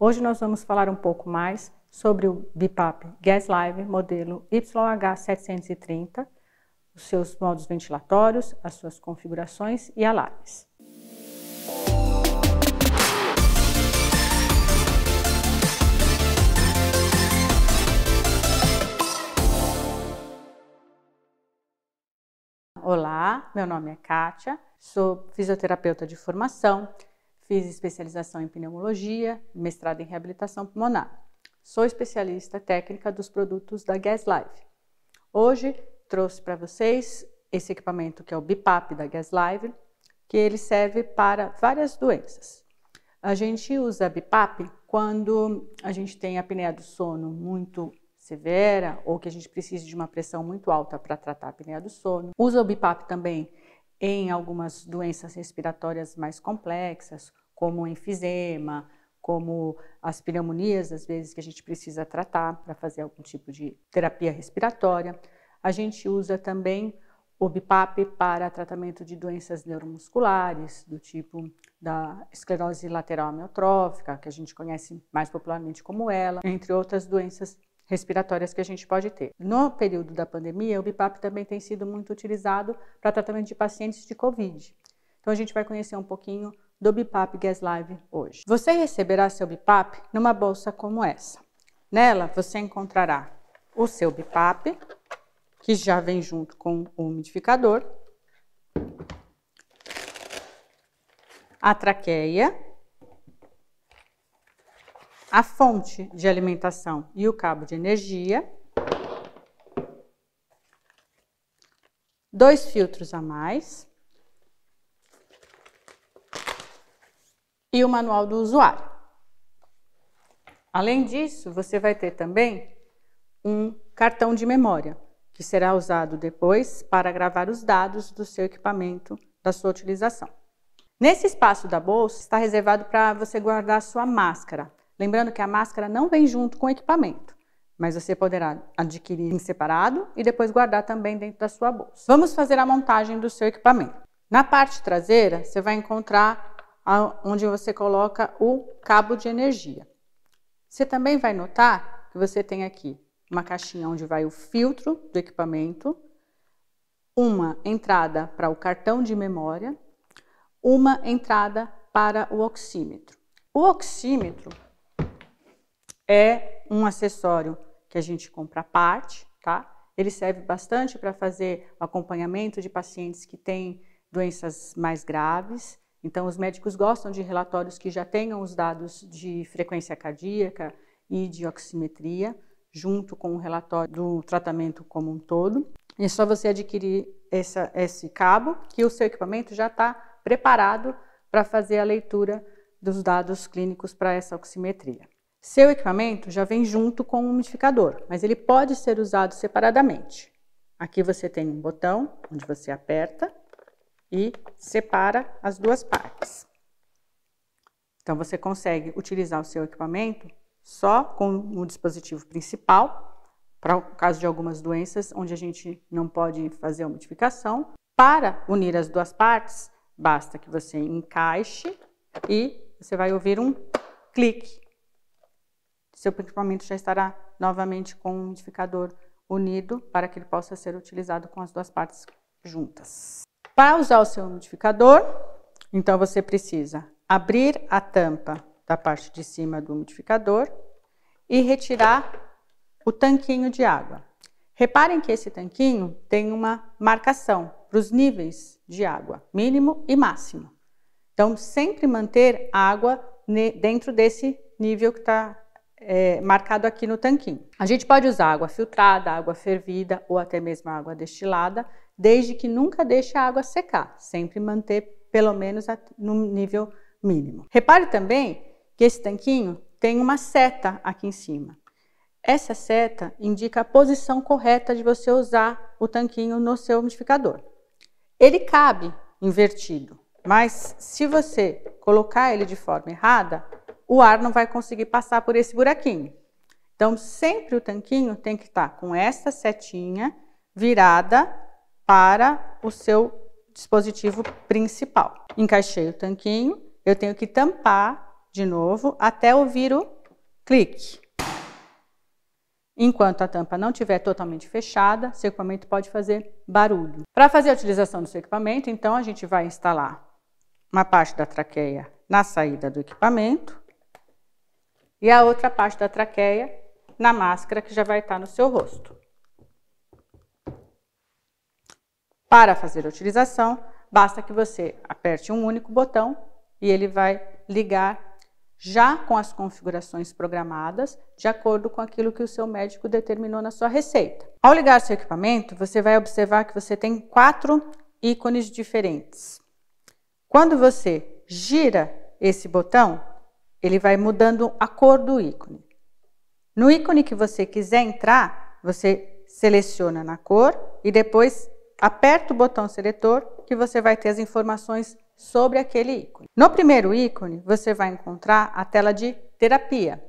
Hoje nós vamos falar um pouco mais sobre o BIPAP Gas Live modelo YH730, os seus modos ventilatórios, as suas configurações e alarmes. Olá, meu nome é Kátia, sou fisioterapeuta de formação, Fiz especialização em pneumologia, mestrado em reabilitação pulmonar. Sou especialista técnica dos produtos da Gaslive. Hoje trouxe para vocês esse equipamento que é o BIPAP da Gaslive, que ele serve para várias doenças. A gente usa BIPAP quando a gente tem a apneia do sono muito severa ou que a gente precise de uma pressão muito alta para tratar a apneia do sono. Usa o BIPAP também em algumas doenças respiratórias mais complexas, como enfisema, como as pneumonias, às vezes que a gente precisa tratar para fazer algum tipo de terapia respiratória. A gente usa também o BIPAP para tratamento de doenças neuromusculares, do tipo da esclerose lateral amiotrófica, que a gente conhece mais popularmente como ela, entre outras doenças respiratórias que a gente pode ter. No período da pandemia, o BIPAP também tem sido muito utilizado para tratamento de pacientes de COVID. Então a gente vai conhecer um pouquinho do BIPAP Gas Live hoje. Você receberá seu BIPAP numa bolsa como essa. Nela você encontrará o seu BIPAP, que já vem junto com o umidificador, a traqueia, a fonte de alimentação e o cabo de energia, dois filtros a mais e o manual do usuário. Além disso, você vai ter também um cartão de memória, que será usado depois para gravar os dados do seu equipamento, da sua utilização. Nesse espaço da bolsa está reservado para você guardar a sua máscara, Lembrando que a máscara não vem junto com o equipamento, mas você poderá adquirir em separado e depois guardar também dentro da sua bolsa. Vamos fazer a montagem do seu equipamento. Na parte traseira, você vai encontrar onde você coloca o cabo de energia. Você também vai notar que você tem aqui uma caixinha onde vai o filtro do equipamento, uma entrada para o cartão de memória, uma entrada para o oxímetro. O oxímetro é um acessório que a gente compra à parte, tá? Ele serve bastante para fazer acompanhamento de pacientes que têm doenças mais graves. Então, os médicos gostam de relatórios que já tenham os dados de frequência cardíaca e de oximetria, junto com o relatório do tratamento como um todo. E é só você adquirir essa, esse cabo que o seu equipamento já está preparado para fazer a leitura dos dados clínicos para essa oximetria. Seu equipamento já vem junto com o umidificador, mas ele pode ser usado separadamente. Aqui você tem um botão onde você aperta e separa as duas partes. Então você consegue utilizar o seu equipamento só com o dispositivo principal, para o caso de algumas doenças onde a gente não pode fazer a modificação. Para unir as duas partes, basta que você encaixe e você vai ouvir um clique seu equipamento já estará novamente com o modificador umidificador unido para que ele possa ser utilizado com as duas partes juntas. Para usar o seu umidificador, então você precisa abrir a tampa da parte de cima do umidificador e retirar o tanquinho de água. Reparem que esse tanquinho tem uma marcação para os níveis de água, mínimo e máximo. Então, sempre manter a água dentro desse nível que está é, marcado aqui no tanquinho. A gente pode usar água filtrada, água fervida ou até mesmo água destilada, desde que nunca deixe a água secar, sempre manter pelo menos no nível mínimo. Repare também que esse tanquinho tem uma seta aqui em cima. Essa seta indica a posição correta de você usar o tanquinho no seu umidificador. Ele cabe invertido, mas se você colocar ele de forma errada, o ar não vai conseguir passar por esse buraquinho. Então, sempre o tanquinho tem que estar com essa setinha virada para o seu dispositivo principal. Encaixei o tanquinho, eu tenho que tampar de novo até ouvir o clique. Enquanto a tampa não estiver totalmente fechada, seu equipamento pode fazer barulho. Para fazer a utilização do seu equipamento, então a gente vai instalar uma parte da traqueia na saída do equipamento e a outra parte da traqueia na máscara que já vai estar no seu rosto. Para fazer a utilização, basta que você aperte um único botão e ele vai ligar já com as configurações programadas, de acordo com aquilo que o seu médico determinou na sua receita. Ao ligar seu equipamento, você vai observar que você tem quatro ícones diferentes. Quando você gira esse botão, ele vai mudando a cor do ícone. No ícone que você quiser entrar, você seleciona na cor e depois aperta o botão seletor que você vai ter as informações sobre aquele ícone. No primeiro ícone, você vai encontrar a tela de terapia.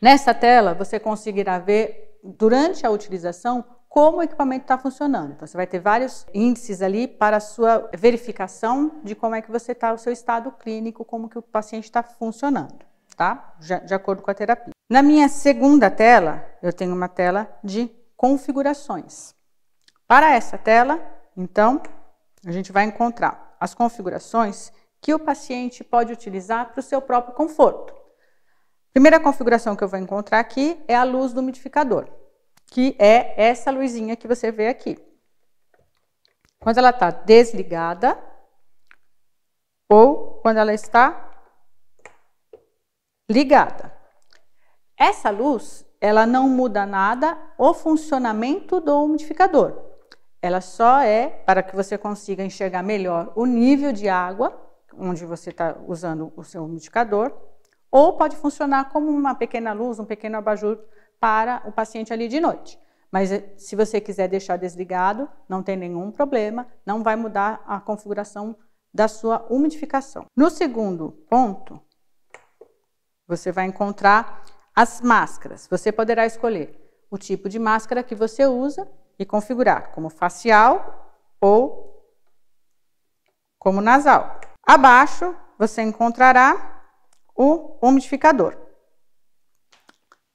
Nessa tela, você conseguirá ver, durante a utilização, como o equipamento está funcionando. Então, você vai ter vários índices ali para a sua verificação de como é que você está, o seu estado clínico, como que o paciente está funcionando, tá? De, acordo com a terapia. Na minha segunda tela, eu tenho uma tela de configurações. Para essa tela, então, a gente vai encontrar as configurações que o paciente pode utilizar para o seu próprio conforto. Primeira configuração que eu vou encontrar aqui é a luz do umidificador que é essa luzinha que você vê aqui. Quando ela está desligada ou quando ela está ligada. Essa luz, ela não muda nada o funcionamento do umidificador. Ela só é para que você consiga enxergar melhor o nível de água onde você está usando o seu umidificador, ou pode funcionar como uma pequena luz, um pequeno abajur para o paciente ali de noite. Mas eh, se você quiser deixar desligado, não tem nenhum problema, não vai mudar a configuração da sua umidificação. No segundo ponto, você vai encontrar as máscaras. Você poderá escolher o tipo de máscara que você usa e configurar como facial ou como nasal. Abaixo você encontrará o umidificador.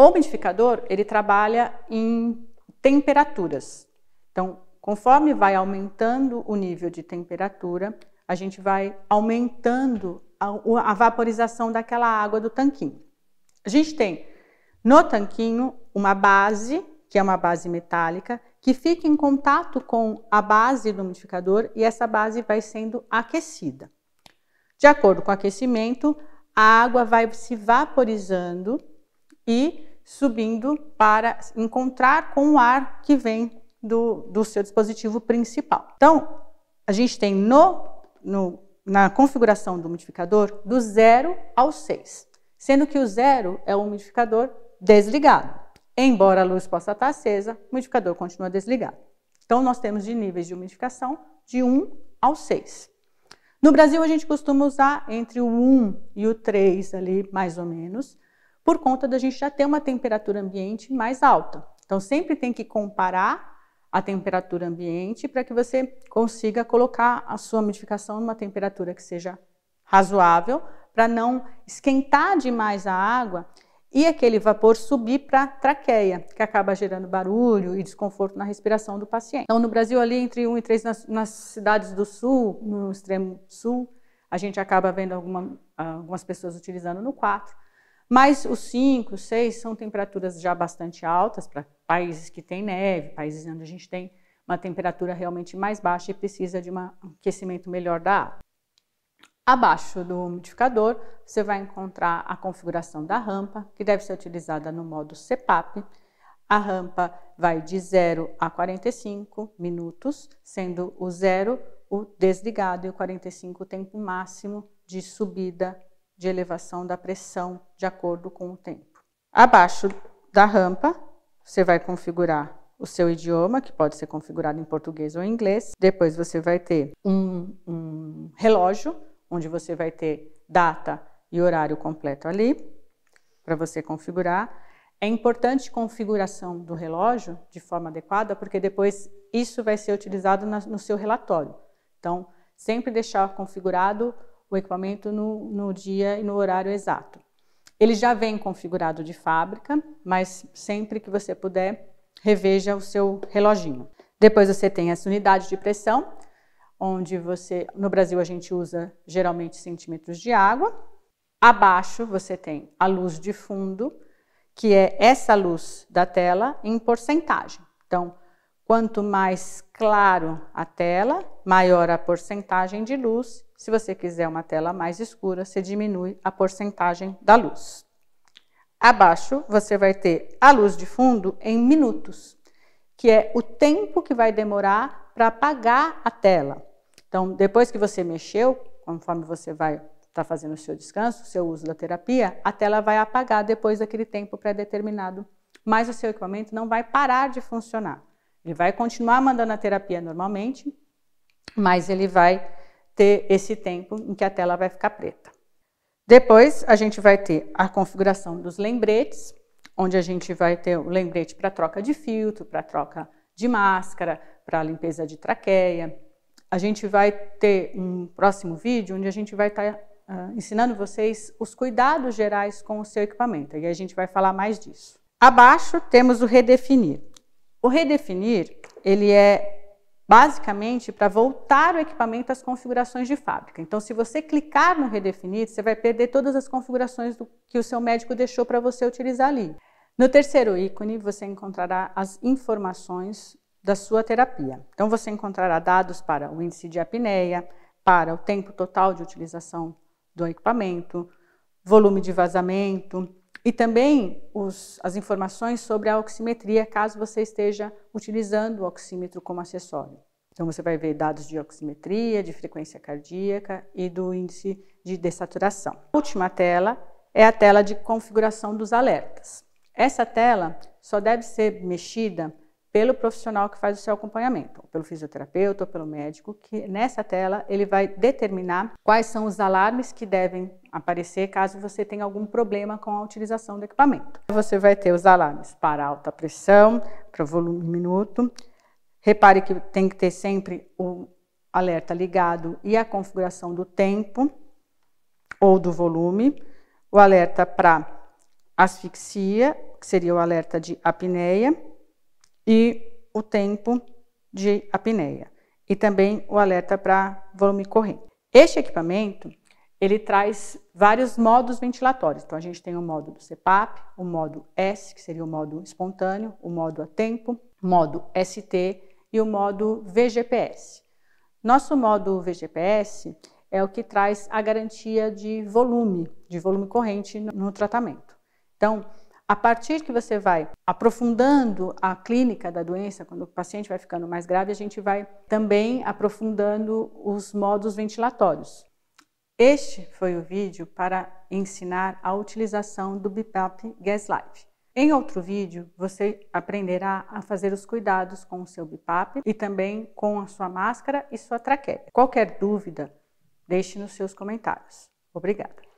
O umidificador, ele trabalha em temperaturas. Então, conforme vai aumentando o nível de temperatura, a gente vai aumentando a, a vaporização daquela água do tanquinho. A gente tem no tanquinho uma base, que é uma base metálica, que fica em contato com a base do umidificador e essa base vai sendo aquecida. De acordo com o aquecimento, a água vai se vaporizando e subindo para encontrar com o ar que vem do, do seu dispositivo principal. Então, a gente tem no, no, na configuração do umidificador do 0 ao 6, sendo que o 0 é o umidificador desligado. Embora a luz possa estar acesa, o umidificador continua desligado. Então, nós temos de níveis de umidificação de 1 ao 6. No Brasil, a gente costuma usar entre o 1 e o 3, ali, mais ou menos, por conta da gente já ter uma temperatura ambiente mais alta. Então, sempre tem que comparar a temperatura ambiente para que você consiga colocar a sua modificação numa temperatura que seja razoável, para não esquentar demais a água e aquele vapor subir para a traqueia, que acaba gerando barulho e desconforto na respiração do paciente. Então, no Brasil, ali entre 1 e 3, nas, nas cidades do sul, no extremo sul, a gente acaba vendo alguma, algumas pessoas utilizando no 4. Mas os 5, 6 são temperaturas já bastante altas para países que têm neve, países onde a gente tem uma temperatura realmente mais baixa e precisa de um aquecimento melhor da água. Abaixo do umidificador, você vai encontrar a configuração da rampa, que deve ser utilizada no modo CPAP. A rampa vai de 0 a 45 minutos, sendo o 0 o desligado e o 45 o tempo máximo de subida de elevação da pressão de acordo com o tempo. Abaixo da rampa, você vai configurar o seu idioma, que pode ser configurado em português ou em inglês. Depois você vai ter um, um relógio, onde você vai ter data e horário completo ali, para você configurar. É importante configuração do relógio de forma adequada, porque depois isso vai ser utilizado na, no seu relatório. Então, sempre deixar configurado o equipamento no, no dia e no horário exato. Ele já vem configurado de fábrica, mas sempre que você puder, reveja o seu reloginho. Depois você tem essa unidade de pressão, onde você, no Brasil a gente usa geralmente centímetros de água. Abaixo você tem a luz de fundo, que é essa luz da tela em porcentagem. Então, quanto mais claro a tela, maior a porcentagem de luz se você quiser uma tela mais escura, você diminui a porcentagem da luz. Abaixo, você vai ter a luz de fundo em minutos, que é o tempo que vai demorar para apagar a tela. Então, depois que você mexeu, conforme você vai estar tá fazendo o seu descanso, o seu uso da terapia, a tela vai apagar depois daquele tempo pré-determinado, mas o seu equipamento não vai parar de funcionar. Ele vai continuar mandando a terapia normalmente, mas ele vai ter esse tempo em que a tela vai ficar preta. Depois a gente vai ter a configuração dos lembretes, onde a gente vai ter o lembrete para troca de filtro, para troca de máscara, para limpeza de traqueia. A gente vai ter um próximo vídeo onde a gente vai estar tá, uh, ensinando vocês os cuidados gerais com o seu equipamento e a gente vai falar mais disso. Abaixo temos o redefinir. O redefinir ele é basicamente para voltar o equipamento às configurações de fábrica. Então, se você clicar no redefinir, você vai perder todas as configurações do, que o seu médico deixou para você utilizar ali. No terceiro ícone, você encontrará as informações da sua terapia. Então, você encontrará dados para o índice de apneia, para o tempo total de utilização do equipamento, volume de vazamento, e também os, as informações sobre a oximetria, caso você esteja utilizando o oxímetro como acessório. Então você vai ver dados de oximetria, de frequência cardíaca e do índice de dessaturação. A última tela é a tela de configuração dos alertas. Essa tela só deve ser mexida pelo profissional que faz o seu acompanhamento, pelo fisioterapeuta ou pelo médico, que nessa tela ele vai determinar quais são os alarmes que devem aparecer caso você tenha algum problema com a utilização do equipamento. Você vai ter os alarmes para alta pressão, para volume minuto. Repare que tem que ter sempre o alerta ligado e a configuração do tempo ou do volume, o alerta para asfixia, que seria o alerta de apneia, e o tempo de apneia e também o alerta para volume corrente. Este equipamento ele traz vários modos ventilatórios. Então a gente tem o modo do CPAP, o modo S, que seria o modo espontâneo, o modo a tempo, modo ST e o modo VGPS. Nosso modo VGPS é o que traz a garantia de volume, de volume corrente no tratamento. Então, a partir que você vai aprofundando a clínica da doença, quando o paciente vai ficando mais grave, a gente vai também aprofundando os modos ventilatórios. Este foi o vídeo para ensinar a utilização do BiPAP GasLife. Em outro vídeo, você aprenderá a fazer os cuidados com o seu BiPAP e também com a sua máscara e sua traqueia. Qualquer dúvida, deixe nos seus comentários. Obrigada!